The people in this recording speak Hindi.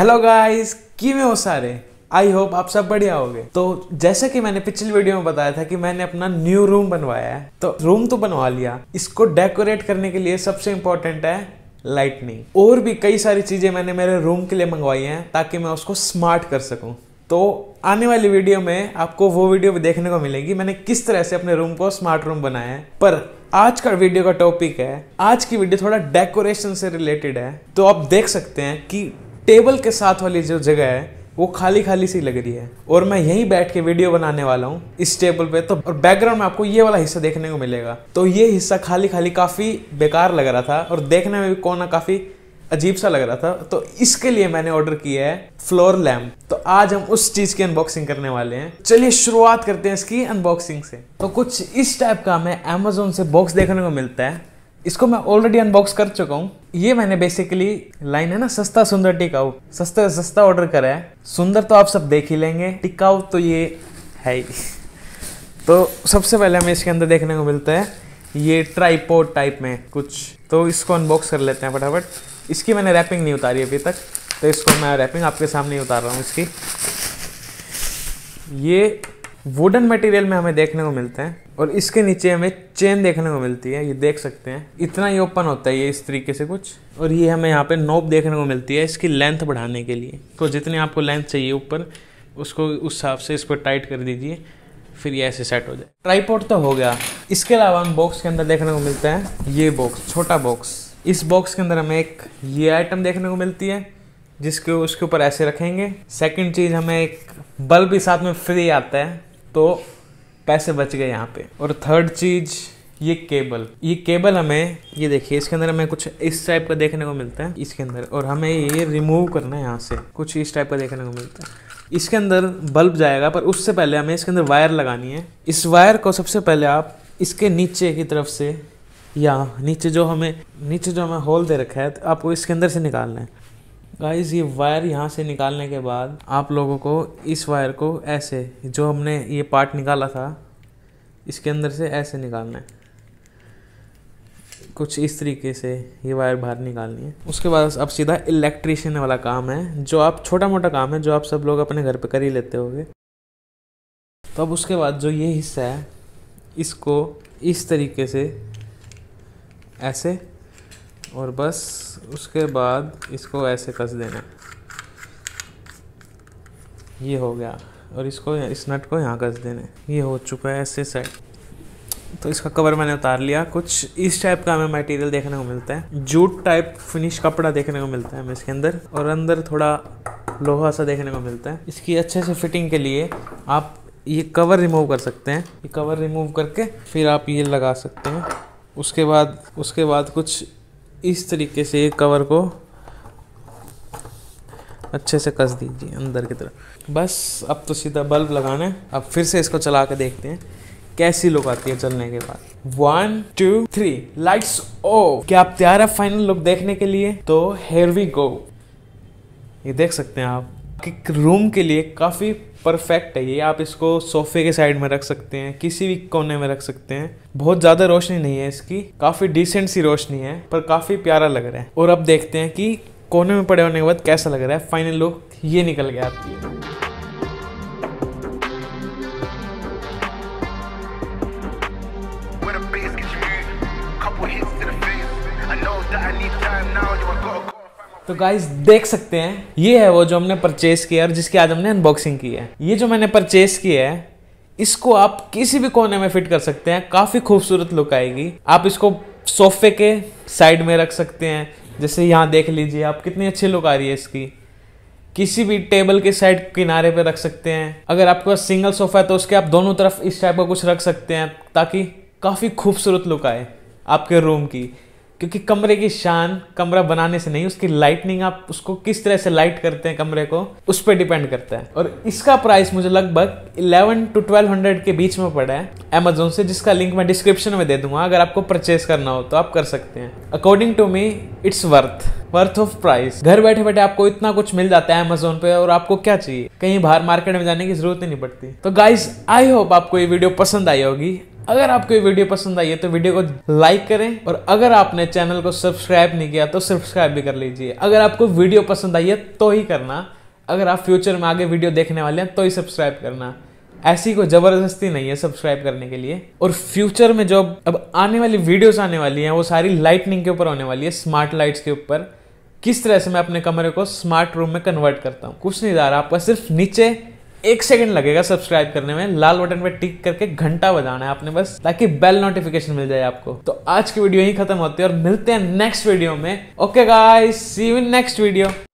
हेलो गाइस में हो सारे आई होप आप सब बढ़िया होगे तो जैसे कि मैंने पिछली वीडियो में बताया था कि मैंने अपना न्यू रूम बनवाया है तो रूम तो बनवा लिया इसको डेकोरेट करने के लिए सबसे इंपॉर्टेंट है लाइटनिंग और भी कई सारी चीज़ें मैंने मेरे रूम के लिए मंगवाई हैं ताकि मैं उसको स्मार्ट कर सकूं तो आने वाली वीडियो में आपको वो वीडियो भी देखने को मिलेगी मैंने किस तरह से अपने रूम को स्मार्ट रूम बनाया है पर आज का वीडियो का टॉपिक है आज की वीडियो थोड़ा डेकोरेशन से रिलेटेड है तो आप देख सकते हैं कि टेबल के साथ वाली जो जगह है वो खाली खाली सी लग रही है और मैं यहीं बैठ के वीडियो बनाने वाला हूँ इस टेबल पे तो और बैकग्राउंड में आपको ये वाला हिस्सा देखने को मिलेगा तो ये हिस्सा खाली खाली काफ़ी बेकार लग रहा था और देखने में भी कोना काफ़ी अजीब सा लग रहा था तो इसके लिए मैंने ऑर्डर किया है फ्लोर लैम्प तो आज हम उस चीज की अनबॉक्सिंग करने वाले हैं चलिए शुरुआत करते हैं इसकी अनबॉक्सिंग से तो कुछ इस टाइप का हमें अमेजोन से बॉक्स देखने को मिलता है इसको मैं ऑलरेडी अनबॉक्स कर चुका हूँ ये मैंने बेसिकली लाइन है ना सस्ता सुंदर टिकाऊ सस्ता सस्ता ऑर्डर करा है सुंदर तो आप सब देख ही लेंगे टिकाऊ तो ये है ही तो सबसे पहले हमें इसके अंदर देखने को मिलता है ये ट्राईपोड टाइप में कुछ तो इसको अनबॉक्स कर लेते हैं फटाफट इसकी मैंने रैपिंग नहीं उतारी अभी तक तो इसको मैं रैपिंग आपके सामने ही उतार रहा हूँ इसकी ये वुडन मटेरियल में हमें देखने को मिलते हैं और इसके नीचे हमें चेन देखने को मिलती है ये देख सकते हैं इतना ही ओपन होता है ये इस तरीके से कुछ और ये हमें यहाँ पे नोब देखने को मिलती है इसकी लेंथ बढ़ाने के लिए तो जितने आपको लेंथ चाहिए ऊपर उसको उस हिसाब से इसको टाइट कर दीजिए फिर ये ऐसे सेट हो जाए ट्राईपोर्ट तो हो गया इसके अलावा हम बॉक्स के अंदर देखने को मिलता है ये बॉक्स छोटा बॉक्स इस बॉक्स के अंदर हमें एक ये आइटम देखने को मिलती है जिसके उसके ऊपर ऐसे रखेंगे सेकंड चीज़ हमें एक बल्ब भी साथ में फ्री आता है तो पैसे बच गए यहाँ पे और थर्ड चीज़ ये केबल ये केबल हमें ये देखिए इसके अंदर हमें कुछ इस टाइप का देखने को मिलता है इसके अंदर और हमें ये रिमूव करना है यहाँ से कुछ इस टाइप का देखने को मिलता है इसके अंदर बल्ब जाएगा पर उससे पहले हमें इसके अंदर वायर लगानी है इस वायर को सबसे पहले आप इसके नीचे की तरफ से या नीचे जो हमें नीचे जो हमें होल दे रखा है तो आपको इसके अंदर से निकालना है गाइज ये वायर यहाँ से निकालने के बाद आप लोगों को इस वायर को ऐसे जो हमने ये पार्ट निकाला था इसके अंदर से ऐसे निकालना है कुछ इस तरीके से ये वायर बाहर निकालनी है उसके बाद अब सीधा इलेक्ट्रिशियन वाला काम है जो आप छोटा मोटा काम है जो आप सब लोग अपने घर पे कर ही लेते होंगे तो अब उसके बाद जो ये हिस्सा है इसको इस तरीके से ऐसे और बस उसके बाद इसको ऐसे कस देना ये हो गया और इसको इस नट को यहाँ कस देना है ये हो चुका है ऐसे सेट तो इसका कवर मैंने उतार लिया कुछ इस टाइप का हमें मटेरियल देखने को मिलता है जूट टाइप फिनिश कपड़ा देखने को मिलता है हमें इसके अंदर और अंदर थोड़ा लोहा सा देखने को मिलता है इसकी अच्छे से फिटिंग के लिए आप ये कवर रिमूव कर सकते हैं ये कवर रिमूव करके फिर आप ये लगा सकते हैं उसके बाद उसके बाद कुछ इस तरीके से ये कवर को अच्छे से कस दीजिए अंदर की तरफ बस अब तो सीधा बल्ब लगाना है अब फिर से इसको चला के देखते हैं कैसी लुक आती है चलने के बाद वन टू थ्री लाइट्स ओ क्या आप तैयार है फाइनल लुक देखने के लिए तो हेयर वी गो ये देख सकते हैं आप कि रूम के लिए काफ़ी परफेक्ट है ये आप इसको सोफे के साइड में रख सकते हैं किसी भी कोने में रख सकते हैं बहुत ज़्यादा रोशनी नहीं है इसकी काफ़ी डिसेंट सी रोशनी है पर काफ़ी प्यारा लग रहा है और अब देखते हैं कि कोने में पड़े होने के बाद कैसा लग रहा है फाइनल लुक ये निकल गया आपकी तो गाइस देख सकते हैं ये है वो जो हमने परचेस किया और जिसकी आज हमने अनबॉक्सिंग की है ये जो मैंने परचेस किया है इसको आप किसी भी कोने में फिट कर सकते हैं काफ़ी खूबसूरत लुक आएगी आप इसको सोफे के साइड में रख सकते हैं जैसे यहाँ देख लीजिए आप कितनी अच्छी लुक आ रही है इसकी किसी भी टेबल के साइड किनारे पे रख सकते हैं अगर आपके पास सिंगल सोफा है तो उसके आप दोनों तरफ इस टाइप का कुछ रख सकते हैं ताकि काफ़ी खूबसूरत लुक आए आपके रूम की क्योंकि कमरे की शान कमरा बनाने से नहीं उसकी लाइटनिंग आप उसको किस तरह से लाइट करते हैं कमरे को उस पर डिपेंड करता है और इसका प्राइस मुझे लगभग 11 टू 1200 के बीच में पड़ा है अमेजोन से जिसका लिंक मैं डिस्क्रिप्शन में दे दूंगा अगर आपको परचेज करना हो तो आप कर सकते हैं according to me it's worth worth of price घर बैठे बैठे आपको इतना कुछ मिल जाता है अमेजोन पे और आपको क्या चाहिए कहीं बाहर मार्केट में जाने की जरूरत ही नहीं पड़ती तो गाइज आई होप आपको ये वीडियो पसंद आई होगी अगर आपको ये वीडियो पसंद आई है तो वीडियो को लाइक करें और अगर आपने चैनल को सब्सक्राइब नहीं किया तो सब्सक्राइब भी कर लीजिए अगर आपको वीडियो पसंद आई है तो ही करना अगर आप फ्यूचर में आगे वीडियो देखने वाले हैं तो ही सब्सक्राइब करना ऐसी कोई ज़बरदस्ती नहीं है सब्सक्राइब करने के लिए और फ्यूचर में जो अब आने वाली वीडियोस आने वाली हैं वो सारी लाइटनिंग के ऊपर होने वाली है स्मार्ट लाइट्स के ऊपर किस तरह से मैं अपने कमरे को स्मार्ट रूम में कन्वर्ट करता हूँ कुछ नहीं जा रहा आपका सिर्फ नीचे एक सेकंड लगेगा सब्सक्राइब करने में लाल बटन पे टिक करके घंटा बजाना है आपने बस ताकि बेल नोटिफिकेशन मिल जाए आपको तो आज की वीडियो ही खत्म होती है और मिलते हैं नेक्स्ट वीडियो में okay guys see you next video